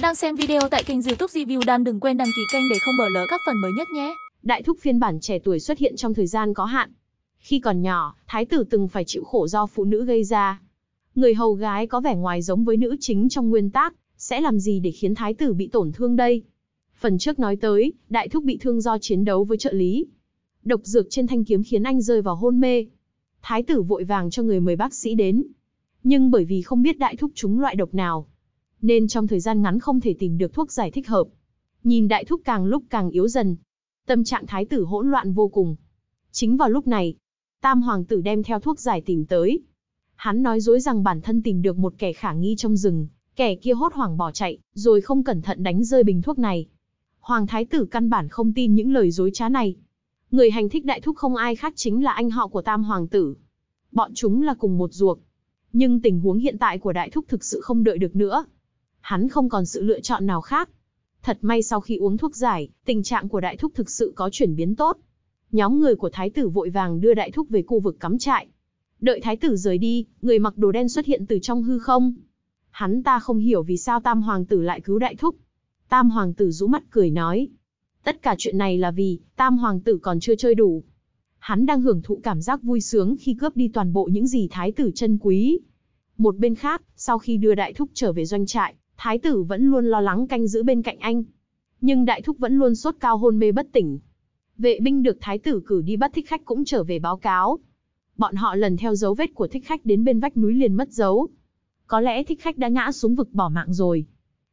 bạn đang xem video tại kênh youtube Review Dan đừng quên đăng ký kênh để không bỏ lỡ các phần mới nhất nhé. Đại thúc phiên bản trẻ tuổi xuất hiện trong thời gian có hạn. Khi còn nhỏ, thái tử từng phải chịu khổ do phụ nữ gây ra. Người hầu gái có vẻ ngoài giống với nữ chính trong nguyên tác, sẽ làm gì để khiến thái tử bị tổn thương đây? Phần trước nói tới, đại thúc bị thương do chiến đấu với trợ lý. Độc dược trên thanh kiếm khiến anh rơi vào hôn mê. Thái tử vội vàng cho người mời bác sĩ đến. Nhưng bởi vì không biết đại thúc chúng loại độc nào, nên trong thời gian ngắn không thể tìm được thuốc giải thích hợp. Nhìn đại thúc càng lúc càng yếu dần, tâm trạng thái tử hỗn loạn vô cùng. Chính vào lúc này, tam hoàng tử đem theo thuốc giải tìm tới. Hắn nói dối rằng bản thân tìm được một kẻ khả nghi trong rừng, kẻ kia hốt hoảng bỏ chạy, rồi không cẩn thận đánh rơi bình thuốc này. Hoàng thái tử căn bản không tin những lời dối trá này. Người hành thích đại thúc không ai khác chính là anh họ của tam hoàng tử. Bọn chúng là cùng một ruột. Nhưng tình huống hiện tại của đại thúc thực sự không đợi được nữa. Hắn không còn sự lựa chọn nào khác. Thật may sau khi uống thuốc giải, tình trạng của đại thúc thực sự có chuyển biến tốt. Nhóm người của thái tử vội vàng đưa đại thúc về khu vực cắm trại. Đợi thái tử rời đi, người mặc đồ đen xuất hiện từ trong hư không. Hắn ta không hiểu vì sao tam hoàng tử lại cứu đại thúc. Tam hoàng tử rũ mặt cười nói. Tất cả chuyện này là vì, tam hoàng tử còn chưa chơi đủ. Hắn đang hưởng thụ cảm giác vui sướng khi cướp đi toàn bộ những gì thái tử chân quý. Một bên khác, sau khi đưa đại thúc trở về doanh trại, thái tử vẫn luôn lo lắng canh giữ bên cạnh anh. Nhưng đại thúc vẫn luôn sốt cao hôn mê bất tỉnh. Vệ binh được thái tử cử đi bắt thích khách cũng trở về báo cáo. Bọn họ lần theo dấu vết của thích khách đến bên vách núi liền mất dấu. Có lẽ thích khách đã ngã xuống vực bỏ mạng rồi.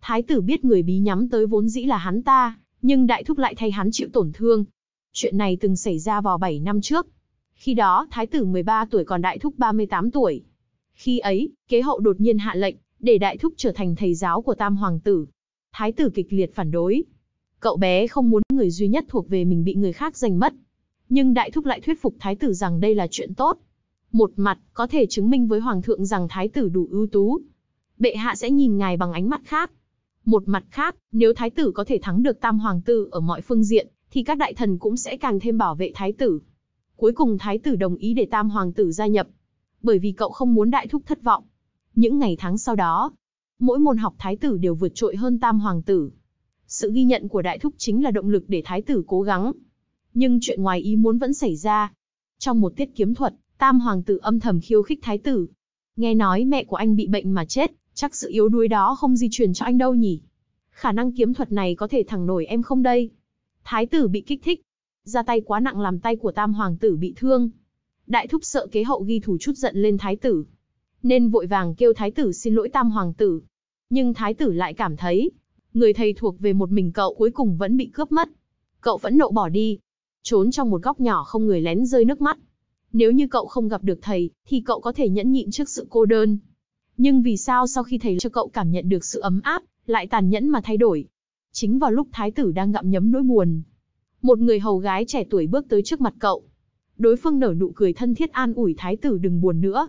Thái tử biết người bí nhắm tới vốn dĩ là hắn ta, nhưng đại thúc lại thay hắn chịu tổn thương. Chuyện này từng xảy ra vào 7 năm trước. Khi đó, thái tử 13 tuổi còn đại thúc 38 tuổi. Khi ấy, kế hậu đột nhiên hạ lệnh, để đại thúc trở thành thầy giáo của tam hoàng tử. Thái tử kịch liệt phản đối. Cậu bé không muốn người duy nhất thuộc về mình bị người khác giành mất. Nhưng đại thúc lại thuyết phục thái tử rằng đây là chuyện tốt. Một mặt, có thể chứng minh với hoàng thượng rằng thái tử đủ ưu tú. Bệ hạ sẽ nhìn ngài bằng ánh mắt khác. Một mặt khác, nếu thái tử có thể thắng được tam hoàng tử ở mọi phương diện, thì các đại thần cũng sẽ càng thêm bảo vệ thái tử. Cuối cùng thái tử đồng ý để tam hoàng tử gia nhập. Bởi vì cậu không muốn đại thúc thất vọng. Những ngày tháng sau đó, mỗi môn học thái tử đều vượt trội hơn tam hoàng tử. Sự ghi nhận của đại thúc chính là động lực để thái tử cố gắng. Nhưng chuyện ngoài ý muốn vẫn xảy ra. Trong một tiết kiếm thuật, tam hoàng tử âm thầm khiêu khích thái tử. Nghe nói mẹ của anh bị bệnh mà chết, chắc sự yếu đuối đó không di truyền cho anh đâu nhỉ. Khả năng kiếm thuật này có thể thẳng nổi em không đây? Thái tử bị kích thích. Ra tay quá nặng làm tay của tam hoàng tử bị thương. Đại thúc sợ kế hậu ghi thủ chút giận lên thái tử nên vội vàng kêu thái tử xin lỗi tam hoàng tử. Nhưng thái tử lại cảm thấy, người thầy thuộc về một mình cậu cuối cùng vẫn bị cướp mất. Cậu vẫn nộ bỏ đi, trốn trong một góc nhỏ không người lén rơi nước mắt. Nếu như cậu không gặp được thầy, thì cậu có thể nhẫn nhịn trước sự cô đơn. Nhưng vì sao sau khi thầy cho cậu cảm nhận được sự ấm áp, lại tàn nhẫn mà thay đổi? Chính vào lúc thái tử đang ngậm nhấm nỗi buồn, một người hầu gái trẻ tuổi bước tới trước mặt cậu. Đối phương nở nụ cười thân thiết an ủi thái tử đừng buồn nữa,